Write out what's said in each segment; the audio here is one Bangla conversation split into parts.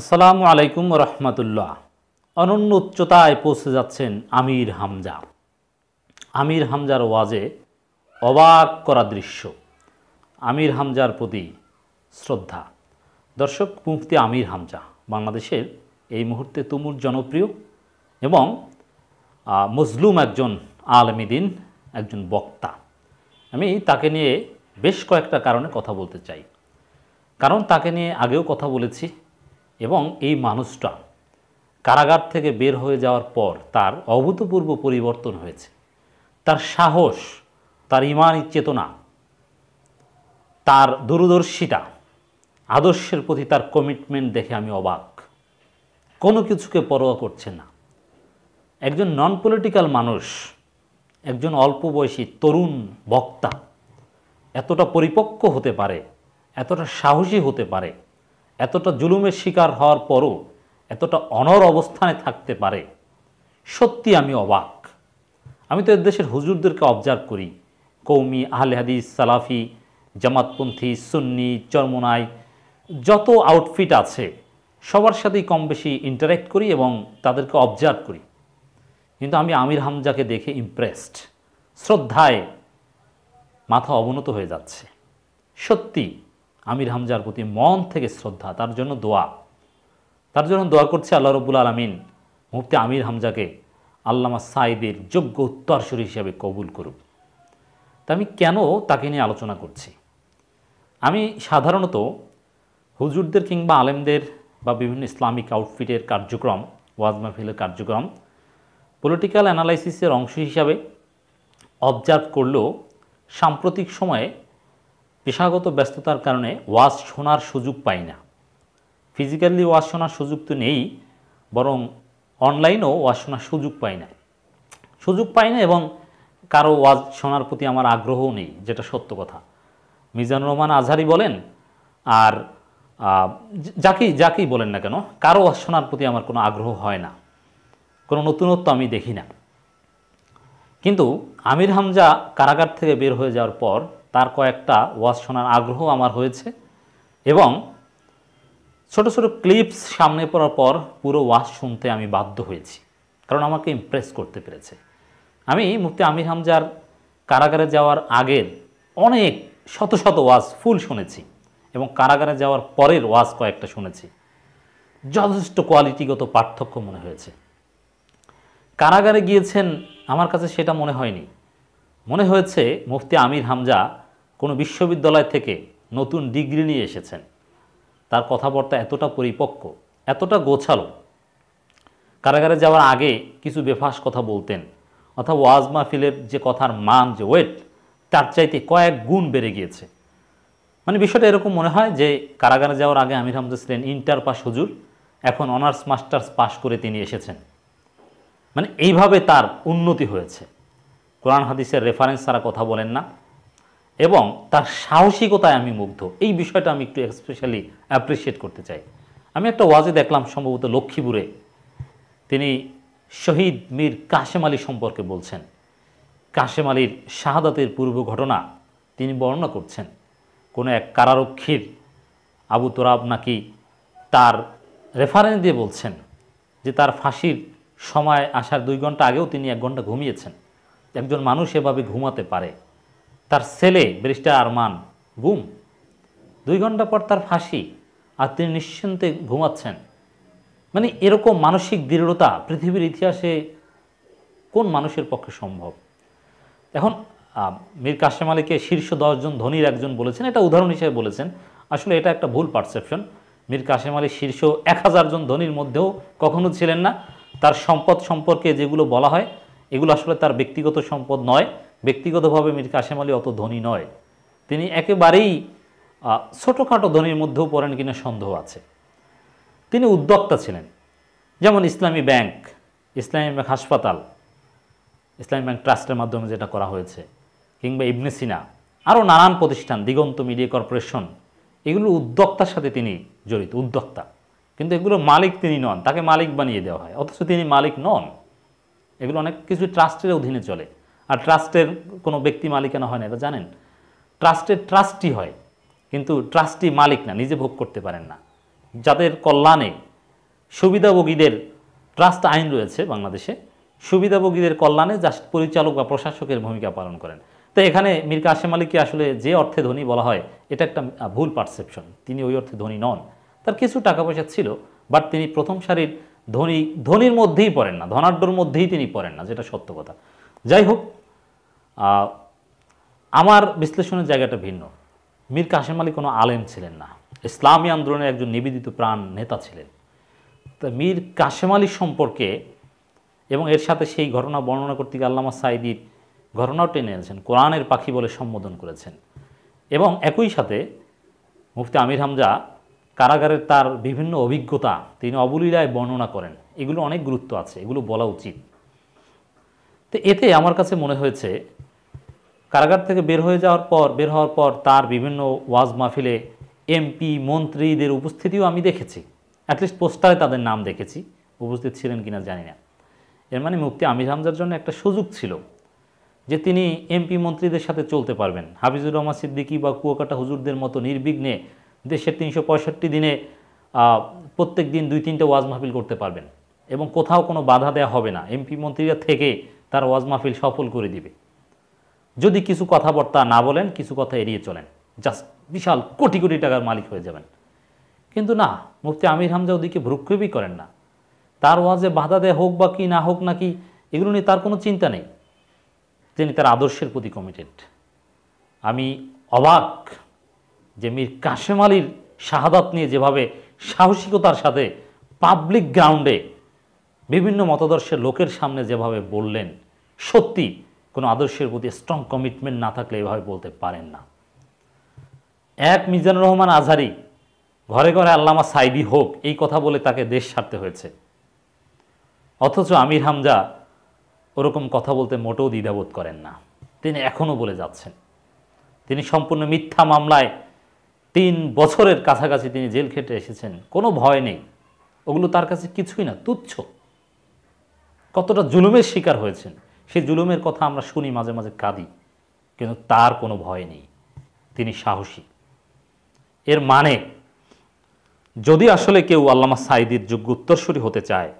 আসসালামু আলাইকুম রহমতুল্লাহ অনন্য উচ্চতায় পৌঁছে যাচ্ছেন আমির হামজা আমির হামজার ওয়াজে অবাক করা দৃশ্য আমির হামজার প্রতি শ্রদ্ধা দর্শক মুফতি আমির হামজা বাংলাদেশের এই মুহূর্তে তুমুর জনপ্রিয় এবং মজলুম একজন আলমিদিন একজন বক্তা আমি তাকে নিয়ে বেশ কয়েকটা কারণে কথা বলতে চাই কারণ তাকে নিয়ে আগেও কথা বলেছি এবং এই মানুষটা কারাগার থেকে বের হয়ে যাওয়ার পর তার অভূতপূর্ব পরিবর্তন হয়েছে তার সাহস তার ইমানি চেতনা তার দূরদর্শিতা আদর্শের প্রতি তার কমিটমেন্ট দেখে আমি অবাক কোনো কিছুকে পরোয়া করছে না একজন নন পলিটিক্যাল মানুষ একজন অল্প বয়সী তরুণ বক্তা এতটা পরিপক্ক হতে পারে এতটা সাহসী হতে পারে এতটা জুলুমের শিকার হওয়ার পরও এতটা অনর অবস্থানে থাকতে পারে সত্যি আমি অবাক আমি তো দেশের হুজুরদেরকে অবজার্ভ করি কৌমি আহলে হাদিস সালাফি জামাতপন্থী সুন্নি চরমোনাই যত আউটফিট আছে সবার সাথেই কম বেশি ইন্টারাক্ট করি এবং তাদেরকে অবজার্ভ করি কিন্তু আমি আমির হামজাকে দেখে ইমপ্রেসড শ্রদ্ধায় মাথা অবনত হয়ে যাচ্ছে সত্যি আমির হামজার প্রতি মন থেকে শ্রদ্ধা তার জন্য দোয়া তার জন্য দোয়া করছে আল্লাহ রব্বুল আলমিন মুফতি আমির হামজাকে আল্লামা সাইদের যোগ্য উত্তরসূরি হিসাবে কবুল করুক তা আমি কেন তাকে নিয়ে আলোচনা করছি আমি সাধারণত হুজুরদের কিংবা আলেমদের বা বিভিন্ন ইসলামিক আউটফিটের কার্যক্রম ওয়াজ মাহফিলের কার্যক্রম পলিটিক্যাল অ্যানালাইসিসের অংশ হিসাবে অবজার্ভ করলেও সাম্প্রতিক সময়ে পেশাগত ব্যস্ততার কারণে ওয়াজ শোনার সুযোগ পাই না ফিজিক্যালি ওয়াজ শোনার সুযোগ তো নেই বরং অনলাইনেও ওয়াজ শোনার সুযোগ পাই না সুযোগ পাই না এবং কারো ওয়াজ শোনার প্রতি আমার আগ্রহও নেই যেটা সত্য কথা মিজানুর রহমান আজহারি বলেন আর যাকেই যাকেই বলেন না কেন কারো ওয়াজ শোনার প্রতি আমার কোনো আগ্রহ হয় না কোনো নতুনত্ব আমি দেখি না কিন্তু আমির হামজা কারাগার থেকে বের হয়ে যাওয়ার পর তার কয়েকটা ওয়াজ শোনার আগ্রহ আমার হয়েছে এবং ছোট ছোট ক্লিপস সামনে পড়ার পর পুরো ওয়াজ শুনতে আমি বাধ্য হয়েছি কারণ আমাকে ইমপ্রেস করতে পেরেছে আমি মুক্তি আমির হামজার কারাগারে যাওয়ার আগের অনেক শত শত ওয়াজ ফুল শুনেছি এবং কারাগারে যাওয়ার পরের ওয়াজ কয়েকটা শুনেছি যথেষ্ট কোয়ালিটিগত পার্থক্য মনে হয়েছে কারাগারে গিয়েছেন আমার কাছে সেটা মনে হয়নি মনে হয়েছে মুফতি আমির হামজা কোনো বিশ্ববিদ্যালয় থেকে নতুন ডিগ্রি নিয়ে এসেছেন তার কথাবার্তা এতটা পরিপক্ক এতটা গোছালো কারাগারে যাওয়ার আগে কিছু বেফাস কথা বলতেন অথবা ওয়াজ মাহফিলের যে কথার মান যে ওয়েট তার চাইতে কয়েক গুণ বেড়ে গিয়েছে মানে বিষয়টা এরকম মনে হয় যে কারাগারে যাওয়ার আগে আমির হামজা ছিলেন ইন্টার পাস হুজুর এখন অনার্স মাস্টার্স পাশ করে তিনি এসেছেন মানে এইভাবে তার উন্নতি হয়েছে কোরআন হাদিসের রেফারেন্স ছাড়া কথা বলেন না এবং তার সাহসিকতায় আমি মুগ্ধ এই বিষয়টা আমি একটু স্পেশালি অ্যাপ্রিসিয়েট করতে চাই আমি একটা ওয়াজে দেখলাম সম্ভবত লক্ষ্মীপুরে তিনি শহীদ মীর কাশেম আলী সম্পর্কে বলছেন কাশেম আলীর শাহাদাতের পূর্ব ঘটনা তিনি বর্ণনা করছেন কোনো এক কারারক্ষীর আবু তোরাব নাকি তার রেফারেন্স দিয়ে বলছেন যে তার ফাঁসির সময় আসার দুই ঘন্টা আগেও তিনি এক ঘন্টা ঘুমিয়েছেন একজন মানুষ এভাবে ঘুমাতে পারে তার ছেলে আর আরমান গুম দুই ঘন্টা পর তার ফাঁসি আর তিনি নিশ্চিন্তে ঘুমাচ্ছেন মানে এরকম মানসিক দৃঢ়তা পৃথিবীর ইতিহাসে কোন মানুষের পক্ষে সম্ভব এখন মীর কাশেম আলীকে শীর্ষ দশজন ধনীর একজন বলেছেন এটা উদাহরণ হিসেবে বলেছেন আসলে এটা একটা ভুল পারসেপশন মীর কাশেম আলী শীর্ষ এক জন ধনীর মধ্যেও কখনো ছিলেন না তার সম্পদ সম্পর্কে যেগুলো বলা হয় এগুলো আসলে তার ব্যক্তিগত সম্পদ নয় ব্যক্তিগতভাবে মির কাশেম আলী অত ধনী নয় তিনি একেবারেই ছোটোখাটো ধনির মধ্যেও পড়েন কিনা সন্দেহ আছে তিনি উদ্যোক্তা ছিলেন যেমন ইসলামী ব্যাংক ইসলামী ব্যাংক হাসপাতাল ইসলামী ব্যাংক ট্রাস্টের মাধ্যমে যেটা করা হয়েছে কিংবা ইবনে সিনা আরও নানান প্রতিষ্ঠান দিগন্ত মিডিয়া কর্পোরেশন এগুলো উদ্যোক্তার সাথে তিনি জড়িত উদ্যোক্তা কিন্তু এগুলো মালিক তিনি নন তাকে মালিক বানিয়ে দেওয়া হয় অথচ তিনি মালিক নন এগুলো অনেক কিছু ট্রাস্টের অধীনে চলে আর ট্রাস্টের কোনো ব্যক্তি মালিকানা হয় না এটা জানেন ট্রাস্টের ট্রাস্টি হয় কিন্তু ট্রাস্টি মালিক না নিজে ভোগ করতে পারেন না যাদের কল্যাণে সুবিধাভোগীদের ট্রাস্ট আইন রয়েছে বাংলাদেশে সুবিধাভোগীদের কল্যাণে জাস্ট পরিচালক বা প্রশাসকের ভূমিকা পালন করেন তো এখানে মির কাশেম আলীকে আসলে যে অর্থে ধনী বলা হয় এটা একটা ভুল পারসেপশন তিনি ওই অর্থে ধনী নন তার কিছু টাকা পয়সা ছিল বাট তিনি প্রথম সারির ধনী ধনির মধ্যেই পড়েন না ধনাঢ্যর মধ্যেই তিনি পড়েন না যেটা সত্য কথা যাই হোক আমার বিশ্লেষণের জায়গাটা ভিন্ন মীর কাশেম আলী কোনো আলেম ছিলেন না ইসলামী আন্দোলনের একজন নিবেদিত প্রাণ নেতা ছিলেন তা মীর কাশেম আলী সম্পর্কে এবং এর সাথে সেই ঘটনা বর্ণনা করতে গিয়ে আল্লামা সাইদির ঘটনাও টেনে এনেছেন কোরআনের পাখি বলে সম্বোধন করেছেন এবং একই সাথে মুফতি আমির হামজা কারাগারের তার বিভিন্ন অভিজ্ঞতা তিনি অবলীলায় বর্ণনা করেন এগুলো অনেক গুরুত্ব আছে এগুলো বলা উচিত তো এতে আমার কাছে মনে হয়েছে কারাগার থেকে বের হয়ে যাওয়ার পর বের হওয়ার পর তার বিভিন্ন ওয়াজ মাহফিলে এমপি মন্ত্রীদের উপস্থিতিও আমি দেখেছি অ্যাটলিস্ট পোস্টারে তাদের নাম দেখেছি উপস্থিত ছিলেন কিনা জানি না এর মানে মুক্তি আমির হামজার জন্য একটা সুযোগ ছিল যে তিনি এমপি মন্ত্রীদের সাথে চলতে পারবেন হাফিজুর রহমান সিদ্দিকী বা কুয়াকাটা হুজুরদের মতো নির্বিঘ্নে দেশের তিনশো দিনে প্রত্যেক দিন দুই তিনটে ওয়াজ মাহফিল করতে পারবেন এবং কোথাও কোনো বাধা দেয়া হবে না এমপি মন্ত্রীরা থেকে তার ওয়াজ মাহফিল সফল করে দিবে যদি কিছু কথাবার্তা না বলেন কিছু কথা এড়িয়ে চলেন জাস্ট বিশাল কোটি কোটি টাকার মালিক হয়ে যাবেন কিন্তু না মুফতি আমির হামজা ওদিকে ভ্রুক্ষেপই করেন না তার ওয়াজে বাধা দেয়া হোক বা কি না হোক নাকি এগুলো নিয়ে তার কোনো চিন্তা নেই তিনি তার আদর্শের প্রতি কমিটেড আমি অবাক যে মীর কাশেম আলীর শাহাদাত নিয়ে যেভাবে সাহসিকতার সাথে পাবলিক গ্রাউন্ডে বিভিন্ন মতাদর্শের লোকের সামনে যেভাবে বললেন সত্যি কোনো আদর্শের প্রতি স্ট্রং কমিটমেন্ট না থাকলে এভাবে বলতে পারেন না এক মিজানুর রহমান আজহারি ঘরে ঘরে আল্লামা সাইদি হোক এই কথা বলে তাকে দেশ ছাড়তে হয়েছে অথচ আমির হামজা ওরকম কথা বলতে মোটেও দ্বিধাবোধ করেন না তিনি এখনও বলে যাচ্ছেন তিনি সম্পূর্ণ মিথ্যা মামলায় তিন বছরের কাছাকাছি তিনি জেল খেটে এসেছেন কোনো ভয় নেই ওগুলো তার কাছে কিছুই না তুচ্ছ কতটা জুলুমের শিকার হয়েছেন সেই জুলুমের কথা আমরা শুনি মাঝে মাঝে কাঁদি কিন্তু তার কোনো ভয় নেই তিনি সাহসী এর মানে যদি আসলে কেউ আল্লামা সাইদির যোগ্য উত্তরসূরি হতে চায়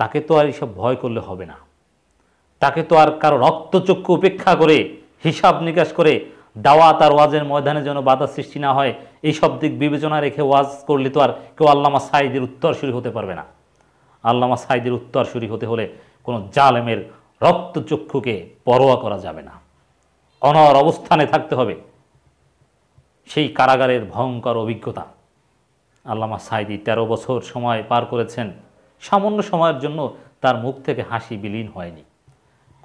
তাকে তো আর এইসব ভয় করলে হবে না তাকে তো আর কারো রক্তচক্ষু উপেক্ষা করে হিসাব নিকাশ করে দাওয়াত আর ওয়াজের ময়দানে যেন বাধা সৃষ্টি না হয় এই সব দিক বিবেচনা রেখে ওয়াজ করলে তো আর কেউ আল্লামা সাইদের শুরু হতে পারবে না আল্লামা সাইদের শুরু হতে হলে কোনো জালেমের রক্তচক্ষুকে পরোয়া করা যাবে না অনর অবস্থানে থাকতে হবে সেই কারাগারের ভয়ঙ্কর অভিজ্ঞতা আল্লামা সাইদি ১৩ বছর সময় পার করেছেন সামান্য সময়ের জন্য তার মুখ থেকে হাসি বিলীন হয়নি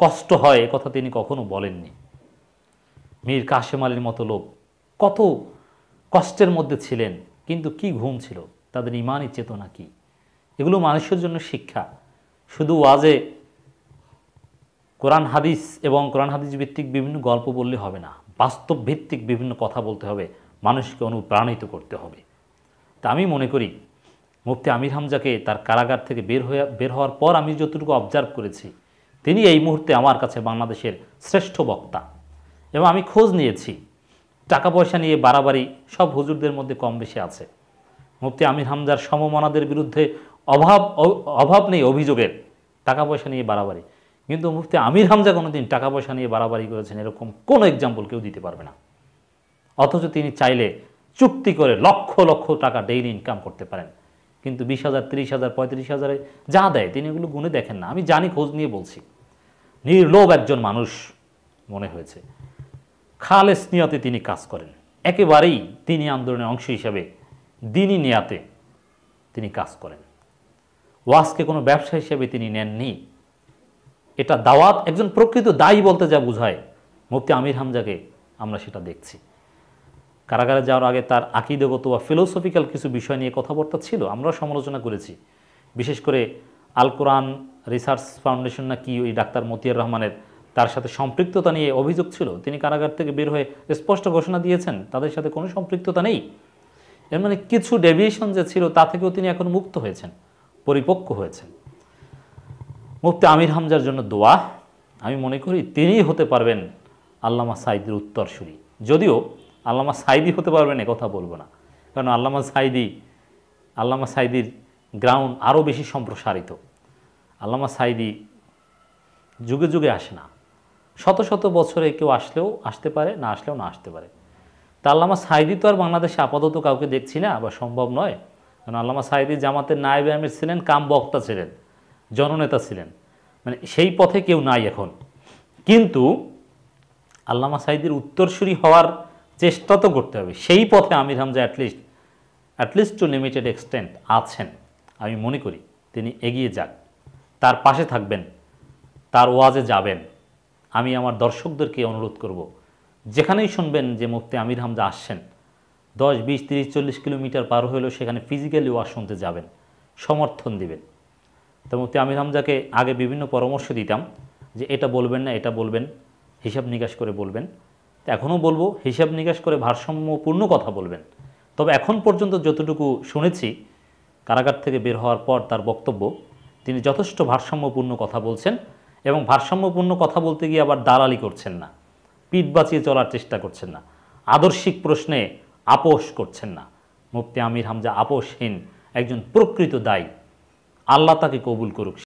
কষ্ট হয় কথা তিনি কখনো বলেননি মীর কাশেম আলীর মতো লোক কত কষ্টের মধ্যে ছিলেন কিন্তু কি ঘুম ছিল তাদের ইমানই চেতনা কি এগুলো মানুষের জন্য শিক্ষা শুধু ওয়াজে কোরআন হাদিস এবং কোরআন হাদিস ভিত্তিক বিভিন্ন গল্প বললে হবে না বাস্তব ভিত্তিক বিভিন্ন কথা বলতে হবে মানুষকে অনুপ্রাণিত করতে হবে তা আমি মনে করি মুফতি আমির হামজাকে তার কারাগার থেকে বের হয়ে বের হওয়ার পর আমি যতটুকু অবজার্ভ করেছি তিনি এই মুহূর্তে আমার কাছে বাংলাদেশের শ্রেষ্ঠ বক্তা এবং আমি খোঁজ নিয়েছি টাকা পয়সা নিয়ে বাড়াবাড়ি সব হুজুরদের মধ্যে কম বেশি আছে মুফতি আমির হামজার সমমানাদের বিরুদ্ধে অভাব অভাব নেই অভিযোগের টাকা পয়সা নিয়ে বাড়াবাড়ি কিন্তু মুফতি আমির হামজা কোনোদিন টাকা পয়সা নিয়ে বাড়াবাড়ি করেছেন এরকম কোনো এক্সাম্পল কেউ দিতে পারবে না অথচ তিনি চাইলে চুক্তি করে লক্ষ লক্ষ টাকা ডেইলি ইনকাম করতে পারেন কিন্তু বিশ হাজার তিরিশ হাজার পঁয়ত্রিশ হাজারে যা দেয় তিনি এগুলো গুনে দেখেন না আমি জানি খোঁজ নিয়ে বলছি নির্লোভ একজন মানুষ মনে হয়েছে খালেস নিয়াতে তিনি কাজ করেন একেবারেই তিনি আন্দোলনের অংশ হিসাবে দিনই নেয়াতে তিনি কাজ করেন ওয়াসকে কোনো ব্যবসা হিসেবে তিনি নেননি এটা দাওয়াত একজন প্রকৃত দায়ী বলতে যা বোঝায় মুফতি আমির হামজাকে আমরা সেটা দেখছি কারাগারে যাওয়ার আগে তার আকিদগত বা ফিলোসফিক্যাল কিছু বিষয় নিয়ে কথাবার্তা ছিল আমরা সমালোচনা করেছি বিশেষ করে আল কোরআন রিসার্চ ফাউন্ডেশন না কি ওই ডাক্তার মতিয়ার রহমানের তার সাথে সম্পৃক্ততা নিয়ে অভিযোগ ছিল তিনি কারাগার থেকে বের হয়ে স্পষ্ট ঘোষণা দিয়েছেন তাদের সাথে কোনো সম্পৃক্ততা নেই এর মানে কিছু ডেভিয়েশন যে ছিল তা থেকেও তিনি এখন মুক্ত হয়েছেন পরিপক্ক হয়েছেন মুক্তি আমির হামজার জন্য দোয়া আমি মনে করি তিনিই হতে পারবেন আল্লামা সাইদির উত্তরসূরি যদিও আল্লামা সাইদি হতে পারবেন কথা বলবো না কারণ আল্লামা সাইদি আল্লামা সাইদির গ্রাউন্ড আরও বেশি সম্প্রসারিত আল্লামা সাইদি যুগে যুগে আসে না শত শত বছরে কেউ আসলেও আসতে পারে না আসলেও না আসতে পারে তা আল্লামা সাইদি তো আর বাংলাদেশে আপাতত কাউকে দেখছি না বা সম্ভব নয় কারণ আল্লামা সাইদি জামাতের নায়েব আমির ছিলেন কাম বক্তা ছিলেন জননেতা ছিলেন মানে সেই পথে কেউ নাই এখন কিন্তু আল্লামা সাইদির উত্তরসূরি হওয়ার চেষ্টা তো করতে হবে সেই পথে Amir Hamza at least at least to limited extent আছেন আমি মনে করি তিনি এগিয়ে যান তার পাশে থাকবেন তার ওয়াজে যাবেন আমি আমার দর্শকদেরকে অনুরোধ করব। যেখানেই শুনবেন যে মুফতি আমির হামজা আসছেন দশ বিশ তিরিশ চল্লিশ কিলোমিটার পার হলেও সেখানে ফিজিক্যালি ওয়াশ শুনতে যাবেন সমর্থন দিবেন তো মুফতি আমির হামজাকে আগে বিভিন্ন পরামর্শ দিতাম যে এটা বলবেন না এটা বলবেন হিসাব নিকাশ করে বলবেন তো এখনও বলবো হিসাব নিকাশ করে ভারসাম্যপূর্ণ কথা বলবেন তবে এখন পর্যন্ত যতটুকু শুনেছি কারাগার থেকে বের হওয়ার পর তার বক্তব্য তিনি যথেষ্ট ভারসাম্যপূর্ণ কথা বলছেন এবং ভারসাম্যপূর্ণ কথা বলতে গিয়ে আবার দালালি করছেন না পিঠ বাঁচিয়ে চলার চেষ্টা করছেন না আদর্শিক প্রশ্নে আপোষ করছেন না মুফতি আমির হামজা আপোষহীন একজন প্রকৃত দায়ী আল্লাহ তাকে কবুল করুক